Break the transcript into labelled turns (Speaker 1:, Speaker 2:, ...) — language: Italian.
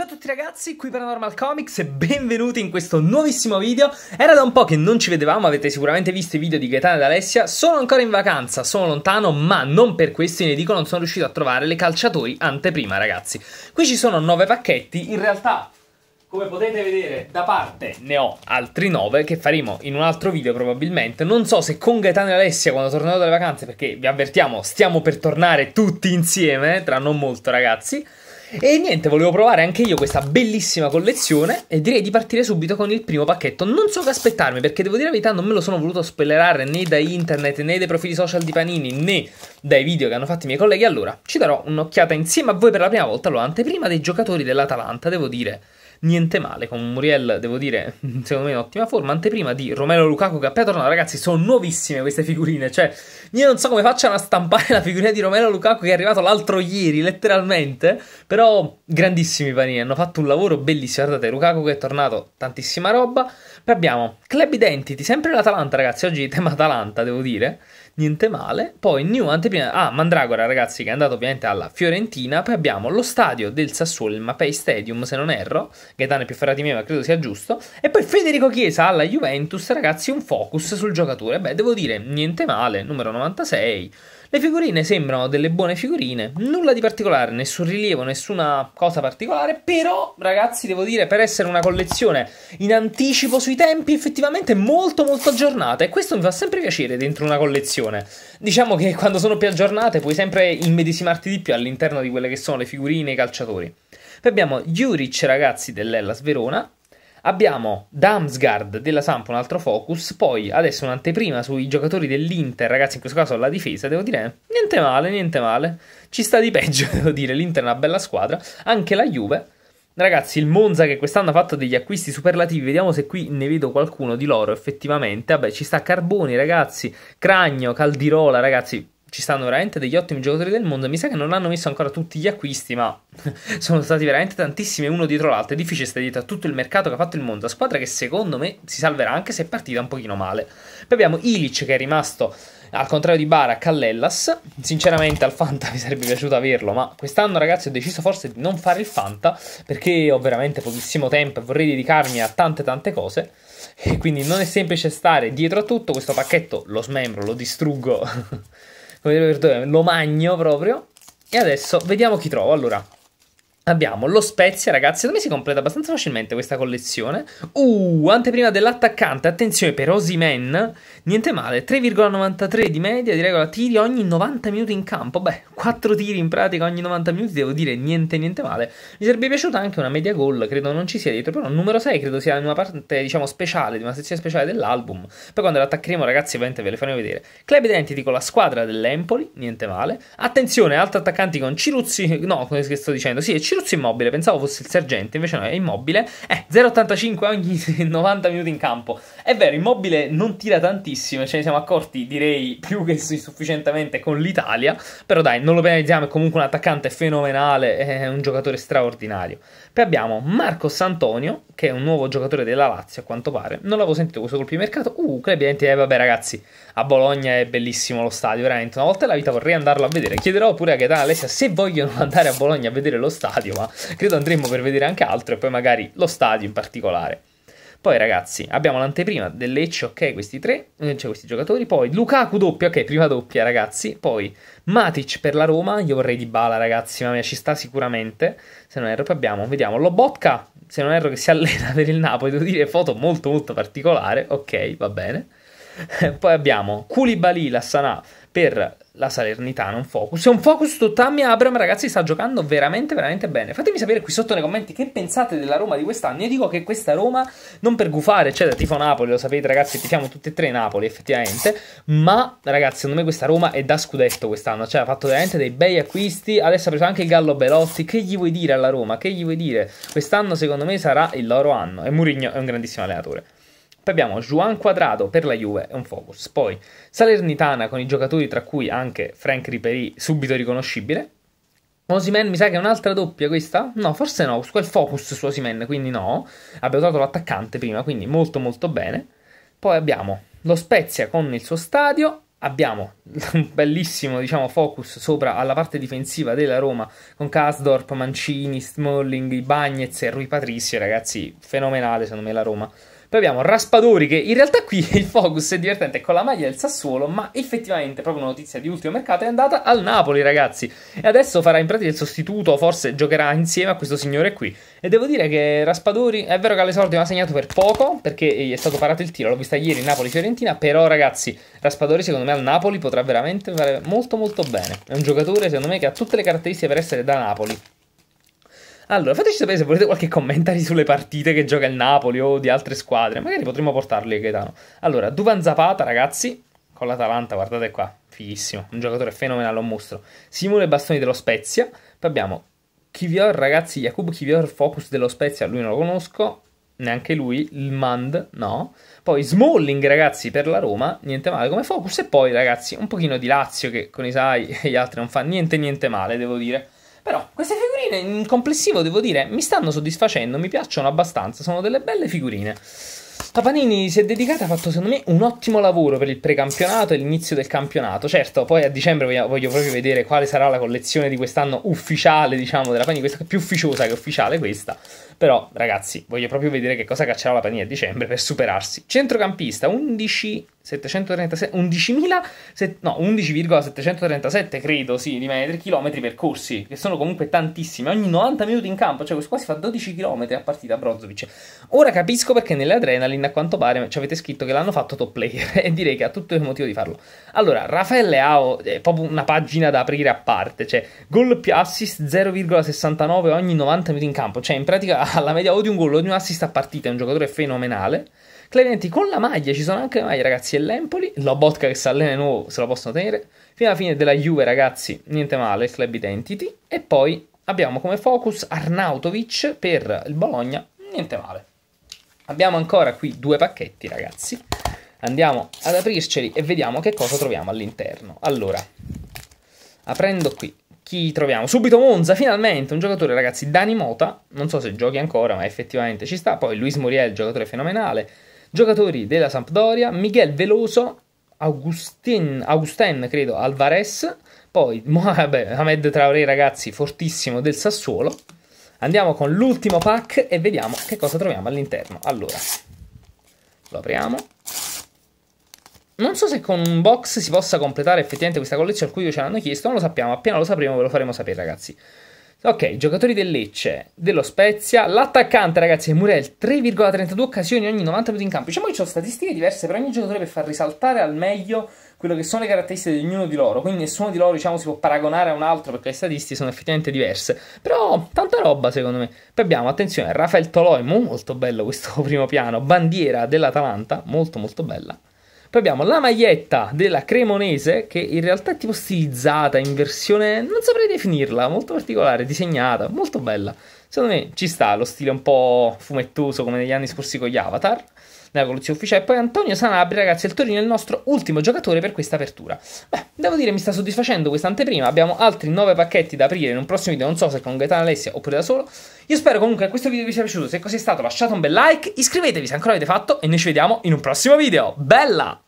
Speaker 1: Ciao a tutti ragazzi, qui Paranormal Comics e benvenuti in questo nuovissimo video. Era da un po' che non ci vedevamo, avete sicuramente visto i video di Gaetano ed Alessia. Sono ancora in vacanza, sono lontano, ma non per questo in edicola non sono riuscito a trovare le calciatori anteprima, ragazzi. Qui ci sono 9 pacchetti, in realtà come potete vedere da parte ne ho altri 9 che faremo in un altro video probabilmente. Non so se con Gaetano e Alessia quando tornerò dalle vacanze, perché vi avvertiamo, stiamo per tornare tutti insieme, tra non molto ragazzi. E niente, volevo provare anche io questa bellissima collezione e direi di partire subito con il primo pacchetto. Non so che aspettarmi perché devo dire la verità non me lo sono voluto spoilerare né da internet né dai profili social di Panini né dai video che hanno fatto i miei colleghi. Allora, ci darò un'occhiata insieme a voi per la prima volta, l'ho anteprima dei giocatori dell'Atalanta, devo dire niente male con Muriel, devo dire, secondo me in ottima forma. Anteprima di Romero Lukaku che appena tornato, ragazzi, sono nuovissime queste figurine, cioè io non so come facciano a stampare la figurina di Romero Lukaku che è arrivato l'altro ieri, letteralmente, però grandissimi panini, hanno fatto un lavoro bellissimo, guardate, Lukaku che è tornato, tantissima roba. Poi abbiamo Club Identity, sempre l'Atalanta, ragazzi, oggi tema Atalanta, devo dire niente male. Poi New Anteprima, ah, Mandragora, ragazzi, che è andato ovviamente alla Fiorentina. Poi abbiamo lo stadio del Sassuolo, il Mapei Stadium, se non erro. Gaetano è più ferrato di me, ma credo sia giusto. E poi Federico Chiesa alla Juventus, ragazzi, un focus sul giocatore. Beh, devo dire, niente male, numero 96. Le figurine sembrano delle buone figurine, nulla di particolare, nessun rilievo, nessuna cosa particolare, però ragazzi devo dire per essere una collezione in anticipo sui tempi effettivamente molto molto aggiornata e questo mi fa sempre piacere dentro una collezione. Diciamo che quando sono più aggiornate puoi sempre immedesimarti di più all'interno di quelle che sono le figurine e i calciatori. Poi abbiamo Juric, ragazzi, dell'Ellas Verona. Abbiamo Damsgard della Samp, un altro focus. Poi adesso un'anteprima sui giocatori dell'Inter, ragazzi, in questo caso la difesa, devo dire, niente male, niente male. Ci sta di peggio, devo dire, l'Inter è una bella squadra. Anche la Juve. Ragazzi, il Monza che quest'anno ha fatto degli acquisti superlativi, vediamo se qui ne vedo qualcuno di loro effettivamente. Vabbè, ci sta Carboni, ragazzi, Cragno, Caldirola, ragazzi, ci stanno veramente degli ottimi giocatori del mondo. Mi sa che non hanno messo ancora tutti gli acquisti, ma sono stati veramente tantissimi uno dietro l'altro. È difficile stare dietro a tutto il mercato che ha fatto il mondo. La squadra che secondo me si salverà anche se è partita un pochino male. Poi abbiamo Ilic che è rimasto al contrario di Bara a Callellas. Sinceramente al Fanta mi sarebbe piaciuto averlo, ma quest'anno ragazzi ho deciso forse di non fare il Fanta perché ho veramente pochissimo tempo e vorrei dedicarmi a tante tante cose. E quindi non è semplice stare dietro a tutto, questo pacchetto lo smembro, lo distruggo lo magno proprio. E adesso vediamo chi trovo. Allora, Abbiamo lo Spezia, ragazzi, Da me si completa abbastanza facilmente questa collezione. Uh, anteprima dell'attaccante, attenzione per Osimen, niente male, 3,93 di media, di regola tiri ogni 90 minuti in campo, beh, 4 tiri in pratica ogni 90 minuti, devo dire niente niente male. Mi sarebbe piaciuta anche una media goal, credo non ci sia dietro, però numero 6 credo sia in una parte, diciamo, speciale, di una sezione speciale dell'album. Poi quando l'attaccheremo, ragazzi, ovviamente ve le faremo vedere. Club Identity con la squadra dell'Empoli, niente male. Attenzione, altri attaccanti con Ciruzzi, no, come sto dicendo, sì, è Ciruzzi Ciruzzo immobile, pensavo fosse il sergente, invece no, è immobile. Eh, 0,85 ogni 90 minuti in campo. È vero, immobile non tira tantissimo, ce ne siamo accorti, direi, più che sufficientemente con l'Italia. Però dai, non lo penalizziamo, è comunque un attaccante fenomenale, è un giocatore straordinario. Poi abbiamo Marco Santonio, che è un nuovo giocatore della Lazio, a quanto pare. Non l'avevo sentito questo colpo di mercato. Uh, Clebienti, eh, vabbè ragazzi, a Bologna è bellissimo lo stadio, veramente. Una volta nella vita vorrei andarlo a vedere. Chiederò pure a Gaetano Alessia se vogliono andare a Bologna a vedere lo stadio stadio, ma credo andremo per vedere anche altro e poi magari lo stadio in particolare. Poi ragazzi, abbiamo l'anteprima del Lecce, ok, questi tre, eh, cioè questi giocatori, poi Lukaku doppia, ok, prima doppia ragazzi, poi Matic per la Roma, io vorrei di Bala ragazzi, ma ci sta sicuramente, se non erro poi abbiamo, vediamo, Lobotka, se non erro che si allena per il Napoli, devo dire, foto molto molto particolare, ok, va bene. poi abbiamo Koulibaly, Lassana per la Salernitana, un focus. È un focus su Tammy Abram, ragazzi, sta giocando veramente, veramente bene. Fatemi sapere qui sotto nei commenti che pensate della Roma di quest'anno. Io dico che questa Roma, non per gufare, cioè da tifo Napoli, lo sapete ragazzi, tifiamo tutti e tre Napoli effettivamente, ma ragazzi, secondo me questa Roma è da scudetto quest'anno, cioè ha fatto veramente dei bei acquisti, adesso ha preso anche il Gallo Belotti, che gli vuoi dire alla Roma? Che gli vuoi dire? Quest'anno secondo me sarà il loro anno e Mourinho è un grandissimo allenatore. Poi abbiamo Juan Quadrado per la Juve, è un focus. Poi Salernitana con i giocatori tra cui anche Frank Ripéry, subito riconoscibile. Osimen mi sa che è un'altra doppia questa? No, forse no, quel focus su Osimen, quindi no. Abbiamo trovato l'attaccante prima, quindi molto molto bene. Poi abbiamo lo Spezia con il suo stadio, abbiamo un bellissimo diciamo, focus sopra alla parte difensiva della Roma con Kasdorp, Mancini, Smalling, Bagnez e Rui Patricio, ragazzi, fenomenale secondo me la Roma. Poi abbiamo Raspadori che in realtà qui il focus è divertente con la maglia del Sassuolo, ma effettivamente proprio una notizia di ultimo mercato è andata al Napoli, ragazzi. E adesso farà in pratica il sostituto, forse giocherà insieme a questo signore qui. E devo dire che Raspadori, è vero che all'esordio mi ha segnato per poco, perché gli è stato parato il tiro, l'ho vista ieri in Napoli-Fiorentina, però ragazzi, Raspadori secondo me al Napoli potrà veramente fare molto molto bene. È un giocatore secondo me che ha tutte le caratteristiche per essere da Napoli. Allora, fateci sapere se volete qualche commentari sulle partite che gioca il Napoli o di altre squadre. Magari potremmo portarli, Gaetano. Allora, Duvan Zapata, ragazzi, con l'Atalanta, guardate qua, fighissimo. Un giocatore fenomenale, un mostro. Simone Bastoni dello Spezia. Poi abbiamo Kivior, ragazzi, Jakub Kivior, Focus dello Spezia, lui non lo conosco. Neanche lui, il Mand, no. Poi Smalling, ragazzi, per la Roma, niente male come Focus. E poi, ragazzi, un pochino di Lazio che con i Sai e gli altri non fa niente niente male, devo dire. Però, queste figure figurine in complessivo devo dire mi stanno soddisfacendo, mi piacciono abbastanza, sono delle belle figurine. Papanini si è dedicata, ha fatto secondo me un ottimo lavoro per il precampionato e l'inizio del campionato. Certo, poi a dicembre voglio, voglio, proprio vedere quale sarà la collezione di quest'anno ufficiale, diciamo, della Panini, questa più ufficiosa che ufficiale questa. Però, ragazzi, voglio proprio vedere che cosa caccerà la Panini a dicembre per superarsi. Centrocampista, 11 737, 11,737 credo, sì, di metri, chilometri percorsi, che sono comunque tantissimi, ogni 90 minuti in campo, cioè questo qua fa 12 km a partita Brozovic. Ora capisco perché nelle adrenaline a quanto pare ci avete scritto che l'hanno fatto top player e direi che ha tutto il motivo di farlo. Allora, Raffaele Ao è proprio una pagina da aprire a parte, cioè gol più assist 0,69 ogni 90 minuti in campo, cioè in pratica alla media o di un gol o di un assist a partita, è un giocatore fenomenale. Clementi con la maglia, ci sono anche le maglie, ragazzi, e l'Empoli, la botca che si allena di nuovo, se la possono tenere. Fino alla fine della Juve, ragazzi, niente male, il club identity. E poi abbiamo come focus Arnautovic per il Bologna, niente male. Abbiamo ancora qui due pacchetti, ragazzi. Andiamo ad aprirceli e vediamo che cosa troviamo all'interno. Allora, aprendo qui, chi troviamo? Subito Monza, finalmente, un giocatore, ragazzi, Dani Mota, non so se giochi ancora, ma effettivamente ci sta. Poi Luis Muriel, giocatore fenomenale. Giocatori della Sampdoria, Miguel Veloso, Augustin, Augustin credo, Alvarez, poi vabbè, Ahmed Traoré ragazzi, fortissimo del Sassuolo. Andiamo con l'ultimo pack e vediamo che cosa troviamo all'interno. Allora, lo apriamo. Non so se con un box si possa completare effettivamente questa collezione, al cui io ce l'hanno chiesto, non lo sappiamo, appena lo sapremo ve lo faremo sapere ragazzi. Ok, giocatori del Lecce, dello Spezia. L'attaccante, ragazzi, è Murel, 3,32 occasioni ogni 90 minuti in campo. Diciamo che ci sono statistiche diverse per ogni giocatore per far risaltare al meglio quello che sono le caratteristiche di ognuno di loro. Quindi nessuno di loro, diciamo, si può paragonare a un altro perché le statistiche sono effettivamente diverse. Però tanta roba, secondo me. Poi abbiamo, attenzione, Rafael Toloimu, molto bello questo primo piano, bandiera dell'Atalanta, molto molto bella. Poi abbiamo la maglietta della Cremonese che in realtà è tipo stilizzata in versione, non saprei definirla, molto particolare, disegnata, molto bella. Secondo me ci sta lo stile un po' fumettoso come negli anni scorsi con gli Avatar nella collezione ufficiale. E Poi Antonio Sanabri, ragazzi, il Torino è il nostro ultimo giocatore per questa apertura. Beh, devo dire mi sta soddisfacendo questa anteprima. Abbiamo altri 9 pacchetti da aprire in un prossimo video, non so se con Gaetano Alessia oppure da solo. Io spero comunque che questo video vi sia piaciuto. Se così è stato, lasciate un bel like, iscrivetevi se ancora l'avete fatto e noi ci vediamo in un prossimo video. Bella!